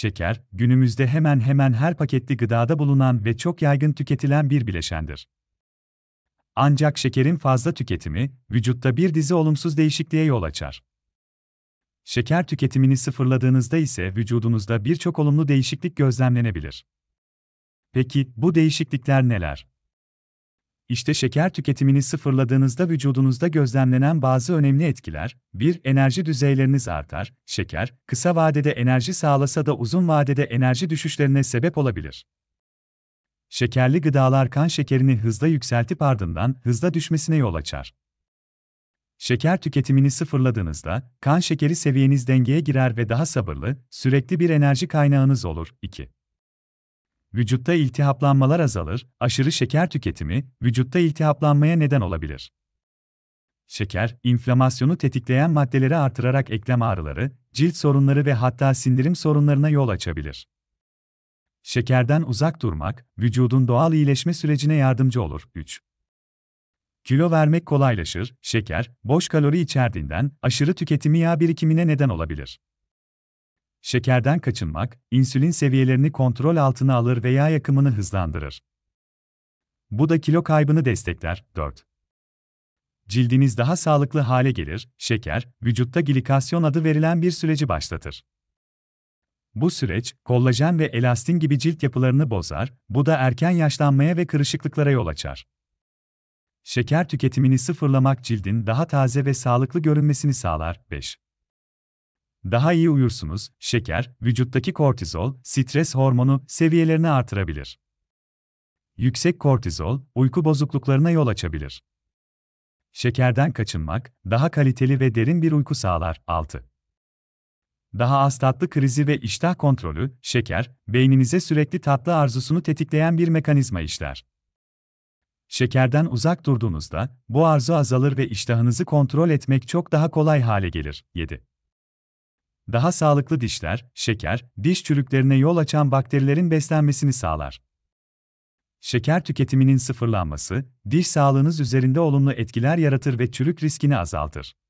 Şeker, günümüzde hemen hemen her paketli gıdada bulunan ve çok yaygın tüketilen bir bileşendir. Ancak şekerin fazla tüketimi, vücutta bir dizi olumsuz değişikliğe yol açar. Şeker tüketimini sıfırladığınızda ise vücudunuzda birçok olumlu değişiklik gözlemlenebilir. Peki, bu değişiklikler neler? İşte şeker tüketimini sıfırladığınızda vücudunuzda gözlemlenen bazı önemli etkiler, 1. Enerji düzeyleriniz artar, şeker, kısa vadede enerji sağlasa da uzun vadede enerji düşüşlerine sebep olabilir. Şekerli gıdalar kan şekerini hızla yükseltip ardından hızla düşmesine yol açar. Şeker tüketimini sıfırladığınızda, kan şekeri seviyeniz dengeye girer ve daha sabırlı, sürekli bir enerji kaynağınız olur. 2. Vücutta iltihaplanmalar azalır, aşırı şeker tüketimi, vücutta iltihaplanmaya neden olabilir. Şeker, inflamasyonu tetikleyen maddeleri artırarak eklem ağrıları, cilt sorunları ve hatta sindirim sorunlarına yol açabilir. Şekerden uzak durmak, vücudun doğal iyileşme sürecine yardımcı olur. 3. Kilo vermek kolaylaşır, şeker, boş kalori içerdiğinden aşırı tüketimi yağ birikimine neden olabilir. Şekerden kaçınmak, insülin seviyelerini kontrol altına alır veya yakımını hızlandırır. Bu da kilo kaybını destekler. 4. Cildiniz daha sağlıklı hale gelir, şeker, vücutta glikasyon adı verilen bir süreci başlatır. Bu süreç, kollajen ve elastin gibi cilt yapılarını bozar, bu da erken yaşlanmaya ve kırışıklıklara yol açar. Şeker tüketimini sıfırlamak cildin daha taze ve sağlıklı görünmesini sağlar. 5. Daha iyi uyursunuz, şeker, vücuttaki kortizol, stres hormonu seviyelerini artırabilir. Yüksek kortizol, uyku bozukluklarına yol açabilir. Şekerden kaçınmak, daha kaliteli ve derin bir uyku sağlar. 6. Daha az tatlı krizi ve iştah kontrolü, şeker, beyninize sürekli tatlı arzusunu tetikleyen bir mekanizma işler. Şekerden uzak durduğunuzda, bu arzu azalır ve iştahınızı kontrol etmek çok daha kolay hale gelir. 7. Daha sağlıklı dişler, şeker, diş çürüklerine yol açan bakterilerin beslenmesini sağlar. Şeker tüketiminin sıfırlanması, diş sağlığınız üzerinde olumlu etkiler yaratır ve çürük riskini azaltır.